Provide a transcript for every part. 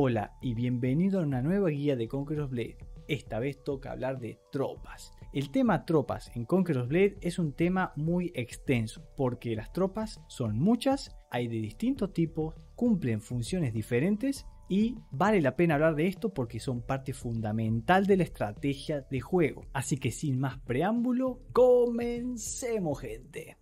Hola y bienvenido a una nueva guía de Conqueror's Blade. Esta vez toca hablar de tropas. El tema tropas en Conqueror's Blade es un tema muy extenso, porque las tropas son muchas, hay de distintos tipos, cumplen funciones diferentes y vale la pena hablar de esto porque son parte fundamental de la estrategia de juego. Así que sin más preámbulo, comencemos gente.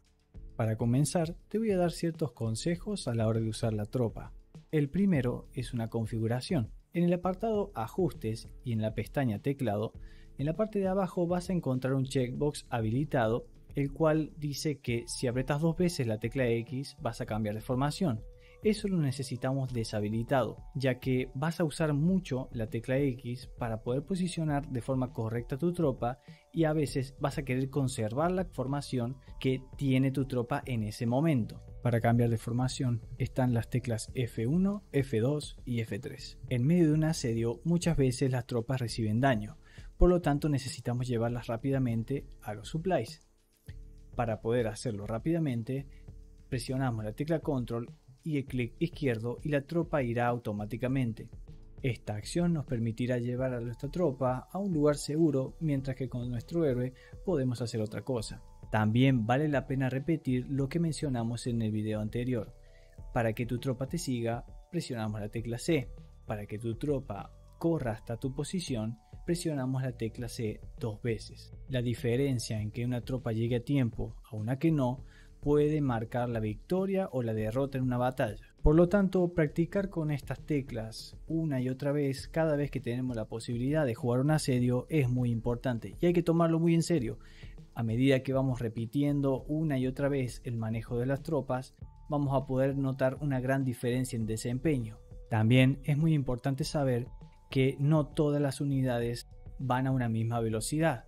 Para comenzar, te voy a dar ciertos consejos a la hora de usar la tropa. El primero es una configuración. En el apartado Ajustes y en la pestaña Teclado, en la parte de abajo vas a encontrar un checkbox habilitado, el cual dice que si apretas dos veces la tecla X vas a cambiar de formación. Eso lo necesitamos deshabilitado, ya que vas a usar mucho la tecla X para poder posicionar de forma correcta tu tropa y a veces vas a querer conservar la formación que tiene tu tropa en ese momento. Para cambiar de formación están las teclas F1, F2 y F3. En medio de un asedio muchas veces las tropas reciben daño, por lo tanto necesitamos llevarlas rápidamente a los supplies. Para poder hacerlo rápidamente, presionamos la tecla control y el clic izquierdo y la tropa irá automáticamente. Esta acción nos permitirá llevar a nuestra tropa a un lugar seguro mientras que con nuestro héroe podemos hacer otra cosa. También vale la pena repetir lo que mencionamos en el video anterior. Para que tu tropa te siga, presionamos la tecla C. Para que tu tropa corra hasta tu posición, presionamos la tecla C dos veces. La diferencia en que una tropa llegue a tiempo a una que no puede marcar la victoria o la derrota en una batalla. Por lo tanto, practicar con estas teclas una y otra vez cada vez que tenemos la posibilidad de jugar un asedio es muy importante y hay que tomarlo muy en serio. A medida que vamos repitiendo una y otra vez el manejo de las tropas, vamos a poder notar una gran diferencia en desempeño. También es muy importante saber que no todas las unidades van a una misma velocidad.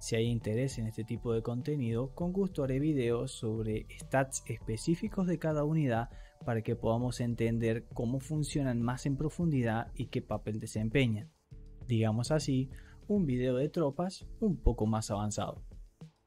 Si hay interés en este tipo de contenido, con gusto haré videos sobre stats específicos de cada unidad para que podamos entender cómo funcionan más en profundidad y qué papel desempeñan. Digamos así, un video de tropas un poco más avanzado.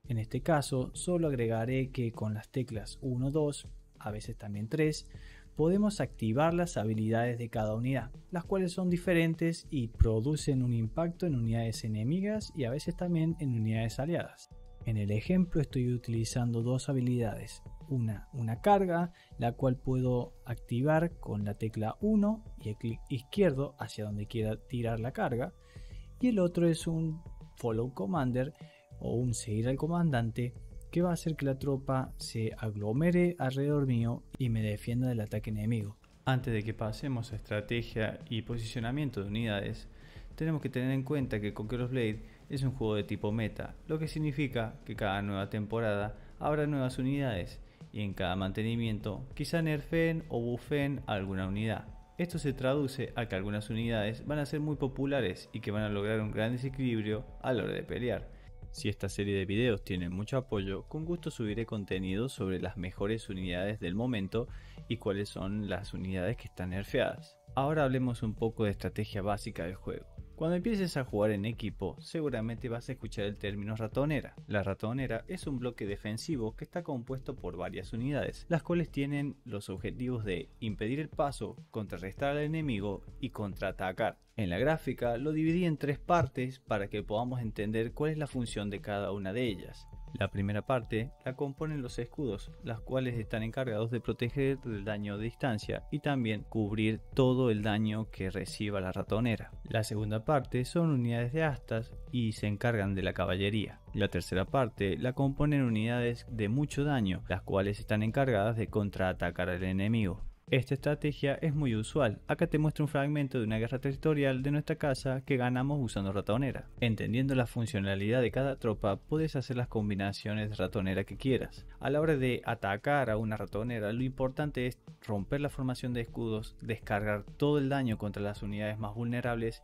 En este caso, solo agregaré que con las teclas 1, 2, a veces también 3, podemos activar las habilidades de cada unidad, las cuales son diferentes y producen un impacto en unidades enemigas y a veces también en unidades aliadas. En el ejemplo estoy utilizando dos habilidades, una, carga, la cual puedo activar con la tecla 1 y el clic izquierdo hacia donde quiera tirar la carga. Y el otro es un follow commander o un seguir al comandante que va a hacer que la tropa se aglomere alrededor mío y me defienda del ataque enemigo. Antes de que pasemos a estrategia y posicionamiento de unidades, tenemos que tener en cuenta que Conqueror's Blade es un juego de tipo meta, lo que significa que cada nueva temporada habrá nuevas unidades y en cada mantenimiento quizá nerfeen o buffen alguna unidad. Esto se traduce a que algunas unidades van a ser muy populares y que van a lograr un gran desequilibrio a la hora de pelear. Si esta serie de videos tiene mucho apoyo, con gusto subiré contenido sobre las mejores unidades del momento y cuáles son las unidades que están nerfeadas. Ahora hablemos un poco de estrategia básica del juego. Cuando empieces a jugar en equipo, seguramente vas a escuchar el término ratonera. La ratonera es un bloque defensivo que está compuesto por varias unidades, las cuales tienen los objetivos de impedir el paso, contrarrestar al enemigo y contraatacar. En la gráfica lo dividí en tres partes para que podamos entender cuál es la función de cada una de ellas. La primera parte la componen los escudos, las cuales están encargados de proteger del daño de distancia y también cubrir todo el daño que reciba la ratonera. La segunda parte son unidades de astas y se encargan de la caballería. La tercera parte la componen unidades de mucho daño, las cuales están encargadas de contraatacar al enemigo. Esta estrategia es muy usual. Acá te muestro un fragmento de una guerra territorial de nuestra casa que ganamos usando ratonera. Entendiendo la funcionalidad de cada tropa, puedes hacer las combinaciones de ratonera que quieras. A la hora de atacar a una ratonera, lo importante es romper la formación de escudos, descargar todo el daño contra las unidades más vulnerables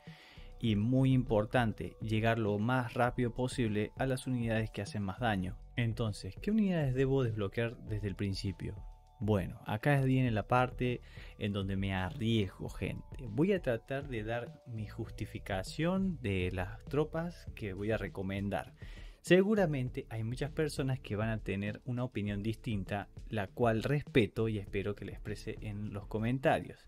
y muy importante, llegar lo más rápido posible a las unidades que hacen más daño. Entonces, ¿qué unidades debo desbloquear desde el principio? Bueno, acá viene la parte en donde me arriesgo, gente. Voy a tratar de dar mi justificación de las tropas que voy a recomendar. Seguramente hay muchas personas que van a tener una opinión distinta, la cual respeto y espero que la exprese en los comentarios.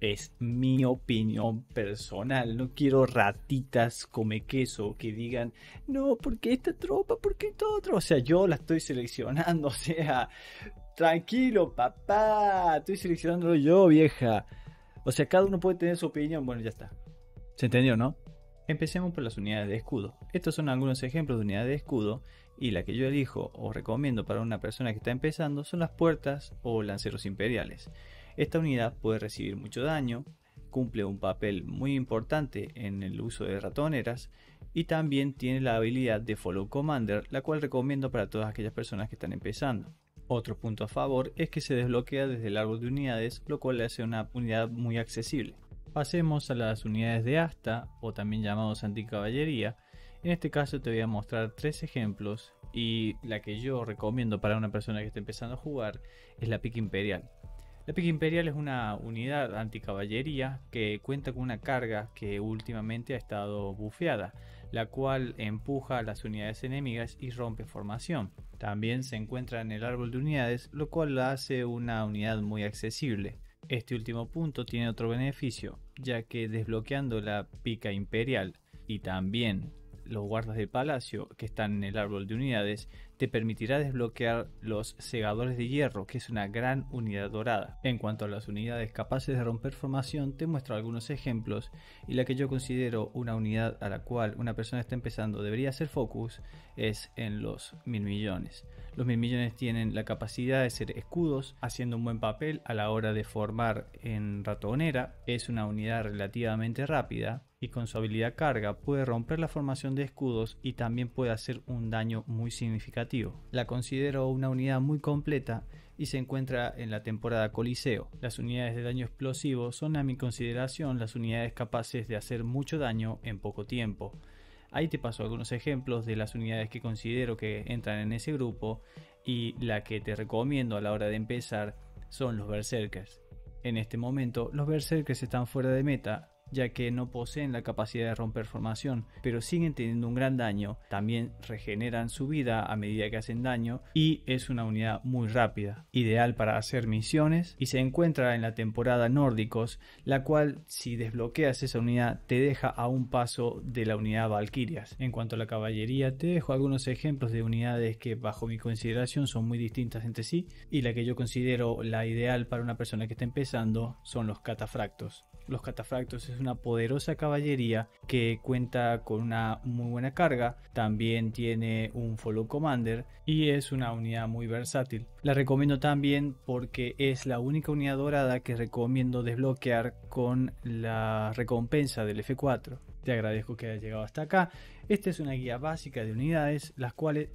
Es mi opinión personal, no quiero ratitas come queso que digan, no, porque esta tropa, porque esta otra. O sea, yo la estoy seleccionando, o sea, Tranquilo, papá. Estoy seleccionándolo yo, vieja. O sea, cada uno puede tener su opinión. Bueno, ya está. ¿Se entendió, no? Empecemos por las unidades de escudo. Estos son algunos ejemplos de unidades de escudo y la que yo elijo o recomiendo para una persona que está empezando son las puertas o lanceros imperiales. Esta unidad puede recibir mucho daño, cumple un papel muy importante en el uso de ratoneras y también tiene la habilidad de Follow Commander, la cual recomiendo para todas aquellas personas que están empezando. Otro punto a favor es que se desbloquea desde el árbol de unidades, lo cual le hace una unidad muy accesible. Pasemos a las unidades de asta, o también llamados anticaballería. En este caso te voy a mostrar tres ejemplos y la que yo recomiendo para una persona que está empezando a jugar es la pica imperial. La pica imperial es una unidad anticaballería que cuenta con una carga que últimamente ha estado bufeada la cual empuja a las unidades enemigas y rompe formación. También se encuentra en el árbol de unidades, lo cual la hace una unidad muy accesible. Este último punto tiene otro beneficio, ya que desbloqueando la pica imperial y también los guardas del palacio que están en el árbol de unidades, te permitirá desbloquear los segadores de hierro, que es una gran unidad dorada. En cuanto a las unidades capaces de romper formación, te muestro algunos ejemplos y la que yo considero una unidad a la cual una persona está empezando debería hacer focus es en los mil millones. Los mil millones tienen la capacidad de ser escudos, haciendo un buen papel a la hora de formar en ratonera, es una unidad relativamente rápida y con su habilidad carga puede romper la formación de escudos y también puede hacer un daño muy significativo. La considero una unidad muy completa y se encuentra en la temporada Coliseo. Las unidades de daño explosivo son a mi consideración las unidades capaces de hacer mucho daño en poco tiempo. Ahí te paso algunos ejemplos de las unidades que considero que entran en ese grupo y la que te recomiendo a la hora de empezar son los Berserkers. En este momento los Berserkers están fuera de meta, ya que no poseen la capacidad de romper formación, pero siguen teniendo un gran daño, también regeneran su vida a medida que hacen daño y es una unidad muy rápida, ideal para hacer misiones y se encuentra en la temporada nórdicos, la cual si desbloqueas esa unidad te deja a un paso de la unidad valquirias En cuanto a la caballería, te dejo algunos ejemplos de unidades que bajo mi consideración son muy distintas entre sí y la que yo considero la ideal para una persona que está empezando son los catafractos. Los catafractos es una poderosa caballería que cuenta con una muy buena carga, también tiene un follow commander y es una unidad muy versátil. La recomiendo también porque es la única unidad dorada que recomiendo desbloquear con la recompensa del F4. Te agradezco que hayas llegado hasta acá. Esta es una guía básica de unidades, las cuales...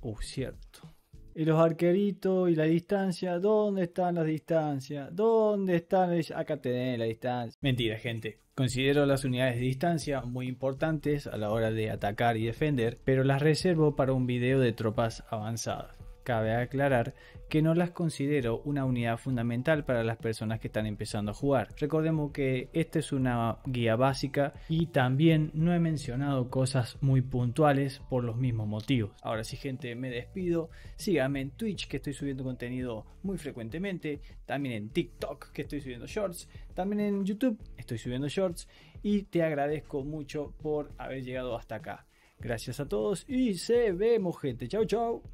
Oh, cierto y los arqueritos y la distancia, ¿dónde están las distancias? ¿Dónde están? Las... Acá tenés la distancia. Mentira, gente. Considero las unidades de distancia muy importantes a la hora de atacar y defender, pero las reservo para un video de tropas avanzadas. Cabe aclarar que no las considero una unidad fundamental para las personas que están empezando a jugar. Recordemos que esta es una guía básica y también no he mencionado cosas muy puntuales por los mismos motivos. Ahora sí gente, me despido. Síganme en Twitch que estoy subiendo contenido muy frecuentemente. También en TikTok que estoy subiendo shorts. También en YouTube estoy subiendo shorts. Y te agradezco mucho por haber llegado hasta acá. Gracias a todos y se vemos gente. Chao, chao.